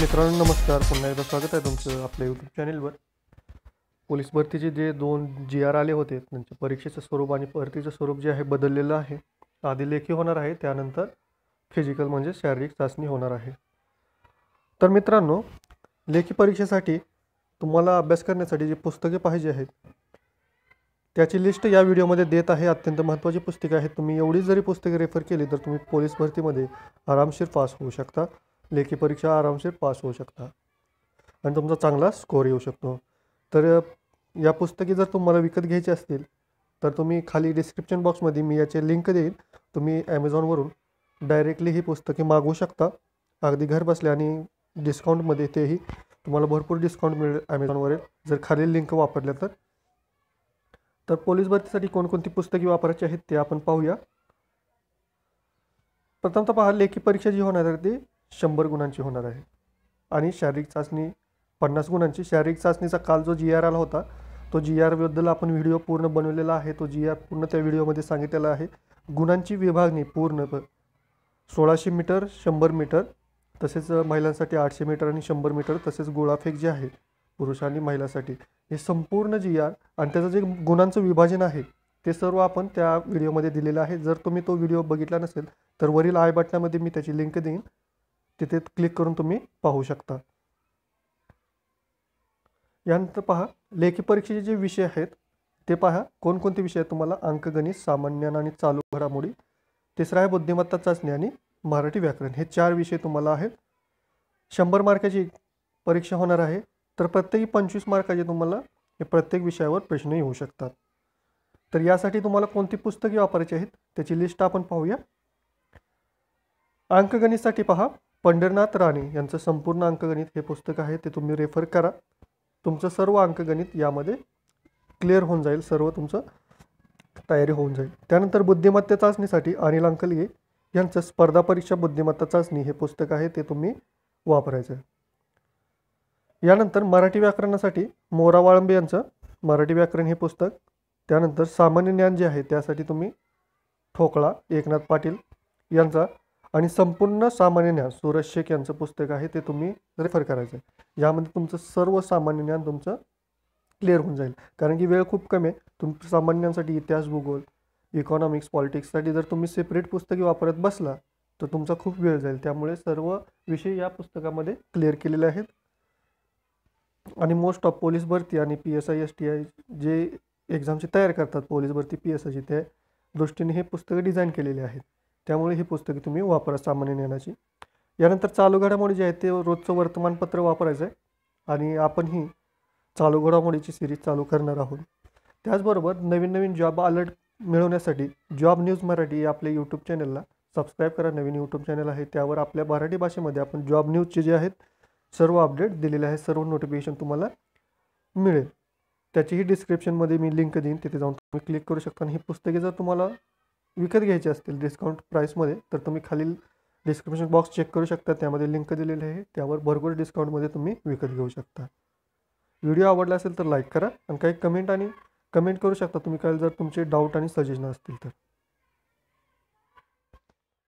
मित्रांनो नमस्कार पुन्हा एकदा स्वागत आहे तुमचं आपल्या यूट्यूब चॅनेलवर पोलीस भरतीचे जे दोन जी आर आले होते त्यांच्या परीक्षेचं स्वरूप आणि भरतीचं स्वरूप जे आहे बदललेलं आहे आधी लेखी होणार आहे त्यानंतर फिजिकल म्हणजे शारीरिक चाचणी होणार आहे तर मित्रांनो लेखी परीक्षेसाठी तुम्हाला अभ्यास करण्यासाठी जी पुस्तके पाहिजे आहेत त्याची लिस्ट या व्हिडिओमध्ये देत आहे अत्यंत महत्त्वाची पुस्तके आहेत तुम्ही एवढीच जरी पुस्तके रेफर केली तर तुम्ही पोलीस भरतीमध्ये आरामशीर पास होऊ शकता लेखी परीक्षा आरामशीर पास होऊ शकता आणि तुमचा चांगला स्कोअर येऊ शकतो तर या पुस्तके जर तुम्हाला विकत घ्यायची असतील तर तुम्ही खाली डिस्क्रिप्शन बॉक्समध्ये मी याचे लिंक देईन तुम्ही ॲमेझॉनवरून डायरेक्टली ही पुस्तके मागवू शकता अगदी घर बसल्या आणि डिस्काउंटमध्ये तेही तुम्हाला भरपूर डिस्काउंट मिळेल ॲमेझॉनवरील जर खालील लिंक वापरल्या तर तर पोलीस भरतीसाठी कोणकोणती पुस्तके वापरायची आहेत ते आपण पाहूया प्रथमतः पहा लेखी परीक्षा जी होणार आहे ती शंभर गुणांची होणार आहे आणि शारीरिक चाचणी पन्नास गुणांची शारीरिक चाचणीचा काल जो जी आर आला होता तो जी आरबद्दल आपण व्हिडिओ पूर्ण बनवलेला आहे तो जी आर पूर्ण त्या व्हिडिओमध्ये सांगितलेला आहे गुणांची विभागणी पूर्ण सोळाशे मीटर शंभर मीटर तसेच महिलांसाठी आठशे मीटर आणि शंभर मीटर तसेच गोळाफेक जे आहे पुरुष आणि महिलांसाठी हे संपूर्ण जी आर आणि त्याचं जे गुणांचं विभाजन आहे ते सर्व आपण त्या व्हिडिओमध्ये दिलेलं आहे जर तुम्ही तो व्हिडिओ बघितला नसेल तर वरील आय बटनामध्ये मी त्याची लिंक देईन तिथे क्लिक करून तुम्ही पाहू शकता यानंतर पहा लेखी परीक्षेचे जे विषय आहेत ते पहा कोणकोणते विषय आहेत तुम्हाला अंकगणित सामान्य आणि चालू घडामोडी तिसरा आहे बुद्धिमत्ता चाचणी आणि मराठी व्याकरण हे चार विषय तुम्हाला आहेत शंभर मार्काची परीक्षा होणार आहे तर प्रत्येकी पंचवीस मार्काचे तुम्हाला हे प्रत्येक विषयावर प्रश्न येऊ शकतात तर यासाठी तुम्हाला कोणती पुस्तके वापरायची आहेत त्याची लिस्ट आपण पाहूया अंकगणितसाठी पहा पंढरनाथ राणे यांचं संपूर्ण अंकगणित हे पुस्तक आहे ते तुम्ही रेफर करा तुमचं सर्व अंकगणित यामध्ये क्लिअर होऊन जाईल सर्व तुमचं तयारी होऊन जाईल त्यानंतर बुद्धिमत्ता चाचणीसाठी अनिल अंकलगे यांचं स्पर्धा परीक्षा बुद्धिमत्ता चाचणी हे पुस्तक आहे ते तुम्ही वापरायचं आहे यानंतर मराठी व्याकरणासाठी मोरा वाळंबे यांचं मराठी व्याकरण हे पुस्तक त्यानंतर सामान्य ज्ञान जे आहे त्यासाठी तुम्ही ठोकळा एकनाथ पाटील यांचा आणि संपूर्ण सामान्य ज्ञान सूरज शेख यांचं पुस्तक आहे ते तुम्ही रेफर करायचं आहे यामध्ये तुमचं सर्व सामान्य ज्ञान तुमचं क्लिअर होऊन जाईल कारण की वेळ खूप कमी आहे तुम सामान्यांसाठी इतिहास भूगोल इकॉनॉमिक्स पॉलिटिक्ससाठी जर तुम्ही सेपरेट पुस्तके वापरत बसला तर तुमचा खूप वेळ जाईल त्यामुळे सर्व विषय या पुस्तकामध्ये क्लिअर केलेले आहेत आणि मोस्ट ऑफ पोलीस भरती आणि P S I S T I जे एक्झामची तयार करतात पोलीस भरती पी एस आयची त्या दृष्टीने हे पुस्तकं डिझाईन केलेले आहेत त्यामुळे ही पुस्तके तुम्ही वापरा सामान्य ज्ञानाची यानंतर चालू घडामोडी जे आहे ते रोजचं वर्तमानपत्र वापरायचं आहे आणि आपण ही चालू घडामोडीची सिरीज चालू करणार आहोत त्याचबरोबर नवीन नवीन जॉब अलर्ट मिळवण्यासाठी जॉब न्यूज मराठी या आपल्या यूट्यूब चॅनलला सबस्क्राईब करा नवीन यूट्यूब चॅनल आहे त्यावर आपल्या मराठी भाषेमध्ये आपण जॉब न्यूजचे जे आहेत सर्व अपडेट दिलेले आहे सर्व नोटिफिकेशन तुम्हाला मिळेल त्याचीही डिस्क्रिप्शनमध्ये मी लिंक देईन तिथे जाऊन तुम्ही क्लिक करू शकता आणि ही पुस्तके जर तुम्हाला विकत घ्यायचे असतील डिस्काउंट प्राईसमध्ये तर तुम्ही खालील डिस्क्रिप्शन बॉक्स चेक करू शकता त्यामध्ये लिंक दिलेली आहे त्यावर भरपूर डिस्काउंटमध्ये तुम्ही विकत घेऊ शकता व्हिडिओ आवडला असेल तर लाईक करा आणि काही कमेंट आणि कमेंट करू शकता तुम्ही काय जर तुमचे डाऊट आणि सजेशन असतील तर